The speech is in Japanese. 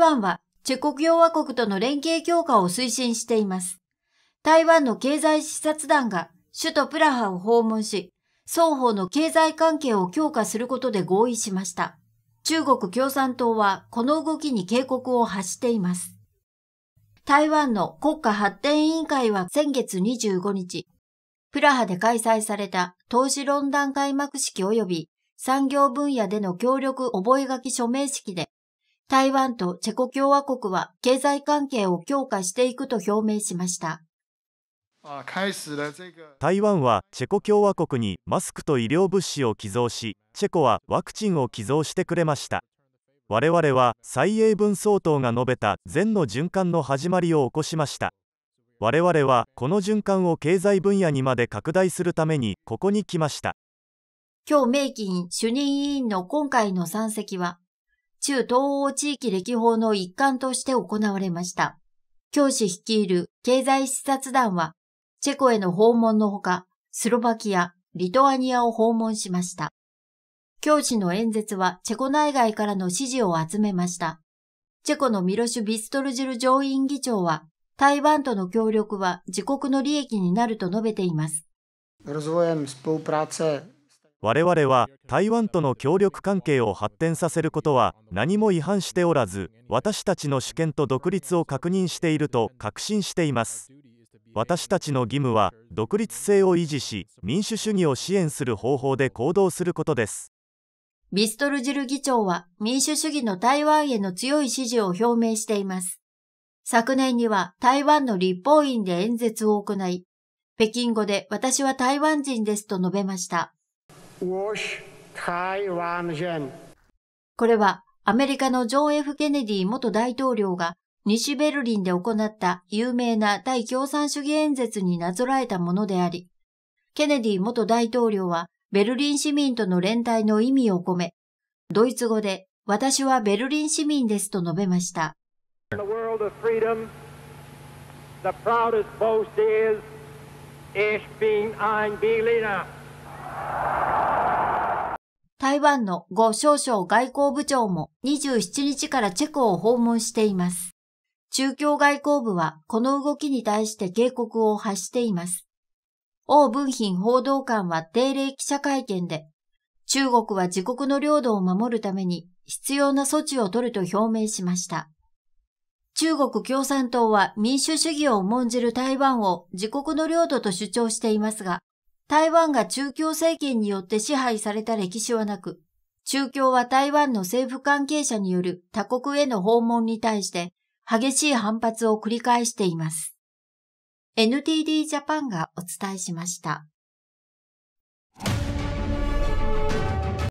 湾はチェコ共和国との連携強化を推進しています。台湾の経済視察団が首都プラハを訪問し、双方の経済関係を強化することで合意しました。中国共産党はこの動きに警告を発しています。台湾の国家発展委員会は先月25日、プラハで開催された投資論壇開幕式及び産業分野での協力覚書署名式で台湾とチェコ共和国は経済関係を強化していくと表明しました。台湾はチェコ共和国にマスクと医療物資を寄贈し、チェコはワクチンを寄贈してくれました。我々は蔡英文総統が述べた善の循環の始まりを起こしました。我々はこの循環を経済分野にまで拡大するためにここに来ました。今日、明金主任委員の今回の山積は、中東欧地域歴訪の一環として行われました。教師率いる経済視察団は、チェコへの訪問のほか、スロバキア、リトアニアを訪問しました。教師の演説はチェコ内外からの支持を集めました。チェコのミロシュ・ビストルジル上院議長は、台湾との協力は自国の利益になると述べています。我々は台湾との協力関係を発展させることは何も違反しておらず私たちの主権と独立を確認していると確信しています私たちの義務は独立性を維持し民主主義を支援する方法で行動することですビストルジル議長は民主主義の台湾への強い支持を表明しています昨年には台湾の立法院で演説を行い北京語で私は台湾人ですと述べましたこれはアメリカのジョン・ F・ ケネディ元大統領が西ベルリンで行った有名な対共産主義演説になぞらえたものであり、ケネディ元大統領はベルリン市民との連帯の意味を込め、ドイツ語で私はベルリン市民ですと述べました。台湾の呉少将外交部長も27日からチェコを訪問しています。中共外交部はこの動きに対して警告を発しています。王文賓報道官は定例記者会見で、中国は自国の領土を守るために必要な措置を取ると表明しました。中国共産党は民主主義を重んじる台湾を自国の領土と主張していますが、台湾が中共政権によって支配された歴史はなく、中共は台湾の政府関係者による他国への訪問に対して激しい反発を繰り返しています。NTD ジャパンがお伝えしました。